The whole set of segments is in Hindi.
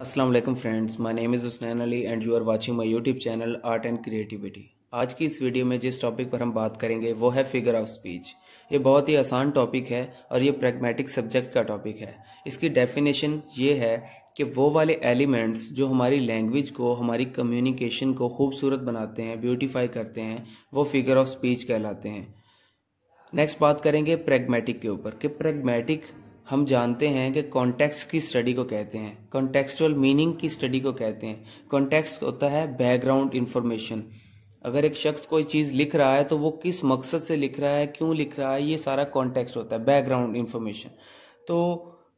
Aslam friends my name is Husnain Ali and you are watching my YouTube channel art and creativity आज की इस वीडियो में जिस टॉपिक पर हम बात करेंगे वो है फिगर ऑफ स्पीच ये बहुत ही आसान टॉपिक है और ये प्रैग्मेटिक सब्जेक्ट का टॉपिक है इसकी डेफिनेशन ये है कि वो वाले एलिमेंट्स जो हमारी लैंग्वेज को हमारी कम्युनिकेशन को खूबसूरत बनाते हैं ब्यूटिफाई करते हैं वो फिगर ऑफ स्पीच कहलाते हैं नेक्स्ट बात करेंगे प्रेगमेटिक के ऊपर कि प्रेगमेटिक हम जानते हैं कि कॉन्टेक्स्ट की स्टडी को कहते हैं कॉन्टेक्सुअल मीनिंग की स्टडी को कहते हैं कॉन्टेक्स्ट होता है बैकग्राउंड इन्फॉर्मेशन अगर एक शख्स कोई चीज़ लिख रहा है तो वो किस मकसद से लिख रहा है क्यों लिख रहा है ये सारा कॉन्टेक्स्ट होता है बैकग्राउंड इन्फॉर्मेशन तो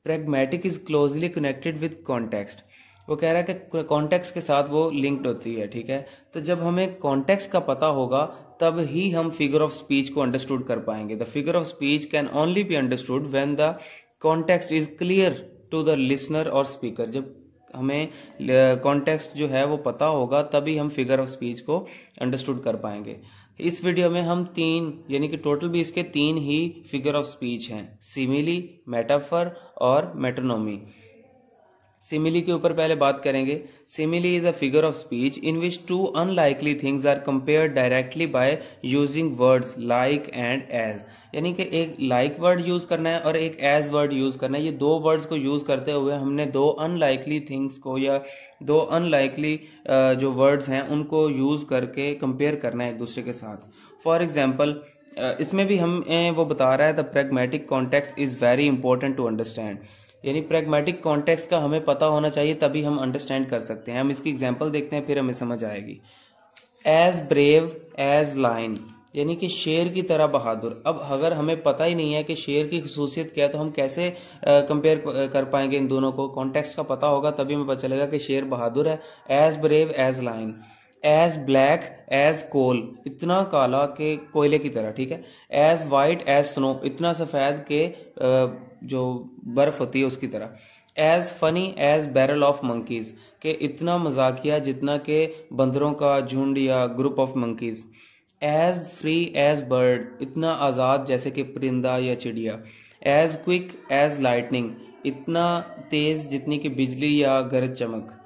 pragmatic is closely connected with context वो कह रहा है कि कॉन्टेक्स के साथ वो लिंक्ड होती है ठीक है तो जब हमें कॉन्टेक्स का पता होगा तब ही हम फिगर ऑफ स्पीच को अंडरस्टूड कर पाएंगे the figure of speech can only be understood when the context is clear to the listener और स्पीकर जब हमें कॉन्टेक्स्ट जो है वो पता होगा तभी हम फिगर ऑफ स्पीच को अंडरस्टूड कर पाएंगे इस वीडियो में हम तीन यानी कि टोटल भी इसके तीन ही फिगर ऑफ स्पीच हैं सिमिली मेटाफर और मेट्रोनोमी सिमिली के ऊपर पहले बात करेंगे simile is a figure of speech in which two unlikely things are compare directly by using words like and as यानी कि एक लाइक वर्ड यूज करना है और एक एज वर्ड यूज करना है ये दो वर्ड्स को यूज करते हुए हमने दो अनलाइकली थिंग्स को या दो अनलाइकली जो वर्ड्स हैं उनको यूज करके कंपेयर करना है एक दूसरे के साथ फॉर एग्जाम्पल इसमें भी हम वो बता रहा है the pragmatic context is very important to understand यानी प्रेगमेटिक कॉन्टेक्स्ट का हमें पता होना चाहिए तभी हम अंडरस्टैंड कर सकते हैं हम इसकी एग्जाम्पल देखते हैं फिर हमें समझ आएगी एज ब्रेव एज लाइन यानी कि शेर की तरह बहादुर अब अगर हमें पता ही नहीं है कि शेर की खसूसियत क्या है तो हम कैसे कंपेयर कर पाएंगे इन दोनों को कॉन्टेक्स्ट का पता होगा तभी हमें पता चलेगा कि शेर बहादुर है as brave as lion as black as coal इतना काला के कोयले की तरह ठीक है एज वाइट एज स्नो इतना सफ़ेद के आ, जो बर्फ होती है उसकी तरह as funny as barrel of monkeys के इतना मजाकिया जितना के बंदरों का झुंड या group of monkeys as free as bird इतना आज़ाद जैसे कि परिंदा या चिड़िया एज क्विक एज लाइटनिंग इतना तेज़ जितनी कि बिजली या गरज चमक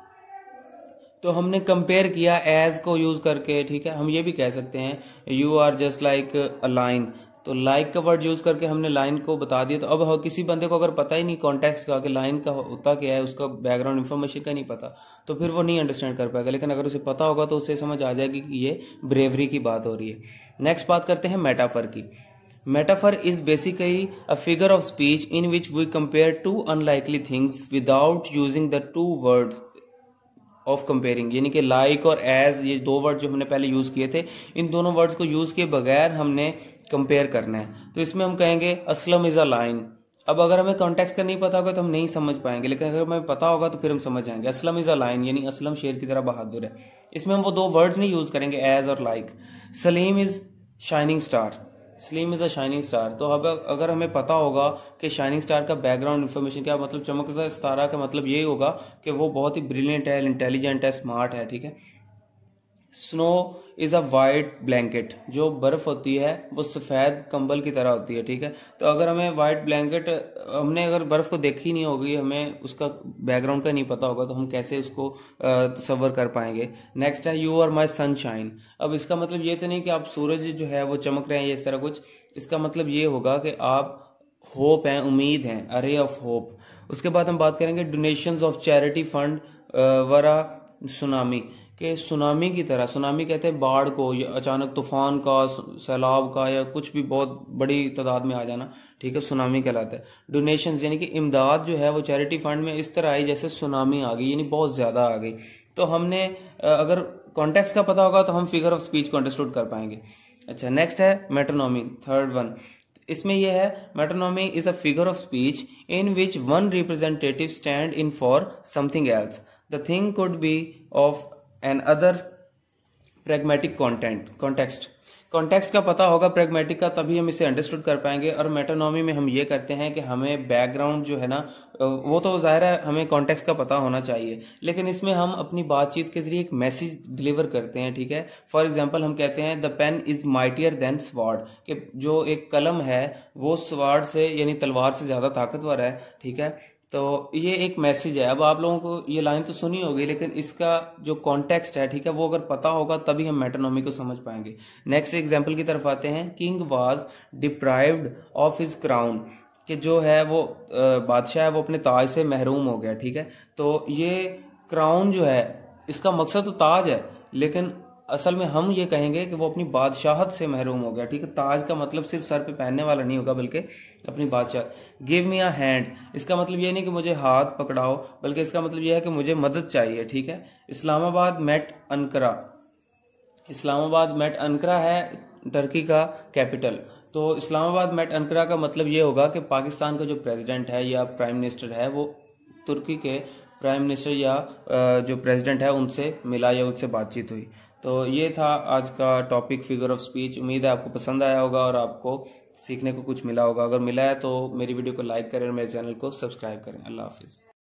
तो हमने कंपेयर किया एज को यूज़ करके ठीक है हम ये भी कह सकते हैं you are just like a lion तो लाइक का वर्ड यूज करके हमने लाइन को बता दिया तो अब किसी बंदे को अगर पता ही नहीं कॉन्टेक्स का कि लाइन का होता क्या है उसका बैकग्राउंड इन्फॉर्मेशन का नहीं पता तो फिर वो नहीं अंडरस्टैंड कर पाएगा लेकिन अगर उसे पता होगा तो उसे समझ आ जाएगी कि ये ब्रेवरी की बात हो रही है नेक्स्ट बात करते हैं मेटाफर की metaphor is basically a figure of speech in which we compare two unlikely things without using the two words of comparing यानी कि लाइक और एज ये दो वर्ड जो हमने पहले यूज किए थे इन दोनों वर्ड्स को यूज किए बगैर हमने कंपेयर करना है तो इसमें हम कहेंगे असलम इज़ अ लाइन अब अगर हमें कॉन्टेक्स्ट का नहीं पता होगा तो हम नहीं समझ पाएंगे लेकिन अगर हमें पता होगा तो फिर हम समझ जाएंगे असलम इज़ अ लाइन यानी असलम शेर की तरह बहादुर है इसमें हम वो दो वर्ड्स नहीं यूज़ करेंगे एज और like Salim is shining star Salim is a shining star तो अब अगर हमें पता होगा कि शाइनिंग स्टार का बैकग्राउंड इन्फॉर्मेशन क्या मतलब चमकदार सितारा का मतलब ये होगा कि वो बहुत ही ब्रिलियंट है इंटेलिजेंट है स्मार्ट है ठीक है snow is a white blanket जो बर्फ होती है वो सफेद कंबल की तरह होती है ठीक है तो अगर हमें वाइट ब्लैंकेट हमने अगर बर्फ को देखी नहीं होगी हमें उसका बैकग्राउंड का नहीं पता होगा तो हम कैसे उसको तस्वर कर पाएंगे नेक्स्ट है यू आर माई सनशाइन अब इसका मतलब ये तो नहीं कि आप सूरज जो है वो चमक रहे हैं ये सारा कुछ इसका मतलब ये होगा कि आप होप हैं उम्मीद हैं अरे ऑफ होप उसके बाद हम बात करेंगे डोनेशन ऑफ चैरिटी फंड वरा सुनामी कि सुनामी की तरह सुनामी कहते हैं बाढ़ को या अचानक तूफान का सैलाब का या कुछ भी बहुत बड़ी तादाद में आ जाना ठीक है सुनामी कहलाता है डोनेशन यानी कि इमदाद जो है वो चैरिटी फंड में इस तरह आई जैसे सुनामी आ गई यानी बहुत ज़्यादा आ गई तो हमने अगर कॉन्टेक्स का पता होगा तो हम फिगर ऑफ स्पीच को अंडरस्टूड कर पाएंगे अच्छा नेक्स्ट है मेट्रोनॉमी थर्ड वन इसमें यह है metonymy is a figure of speech in which one representative stand in for something else the thing could be of and other pragmatic content context context का पता होगा प्रेगमेटिक का तभी हम इसे अंडरस्टूड कर पाएंगे और मेटोनॉमी में हम ये करते हैं कि हमें बैकग्राउंड जो है ना वो तो ज़ाहिर है हमें कॉन्टेक्स्ट का पता होना चाहिए लेकिन इसमें हम अपनी बातचीत के जरिए एक मैसेज डिलीवर करते हैं ठीक है फॉर एग्जाम्पल हम कहते हैं the pen is mightier than sword कि जो एक कलम है वो स्वाड से यानी तलवार से ज़्यादा ताकतवर है ठीक है तो ये एक मैसेज है अब आप लोगों को ये लाइन तो सुनी होगी लेकिन इसका जो कॉन्टेक्स्ट है ठीक है वो अगर पता होगा तभी हम मेटोनोमी को समझ पाएंगे नेक्स्ट एग्जाम्पल की तरफ आते हैं king was deprived of his crown कि जो है वो बादशाह है वो अपने ताज से महरूम हो गया ठीक है तो ये क्राउन जो है इसका मकसद तो ताज है लेकिन असल में हम ये कहेंगे कि वो अपनी बादशाहत से महरूम हो गया ठीक है ताज का मतलब सिर्फ सर पे पहनने वाला नहीं होगा बल्कि अपनी बादशाह गिव मी अ हैंड इसका मतलब ये नहीं कि मुझे हाथ पकड़ाओ बल्कि इसका मतलब यह है कि मुझे मदद चाहिए ठीक है Islamabad met Ankara Islamabad met Ankara है टर्की का कैपिटल तो इस्लामाबाद मेट अनकरा का मतलब ये होगा कि पाकिस्तान का जो प्रेजिडेंट है या प्राइम मिनिस्टर है वो तुर्की के प्राइम मिनिस्टर या जो प्रेसिडेंट है उनसे मिला या उनसे बातचीत हुई तो ये था आज का टॉपिक फिगर ऑफ स्पीच उम्मीद है आपको पसंद आया होगा और आपको सीखने को कुछ मिला होगा अगर मिला है तो मेरी वीडियो को लाइक करें और मेरे चैनल को सब्सक्राइब करें अल्लाह हाफिज़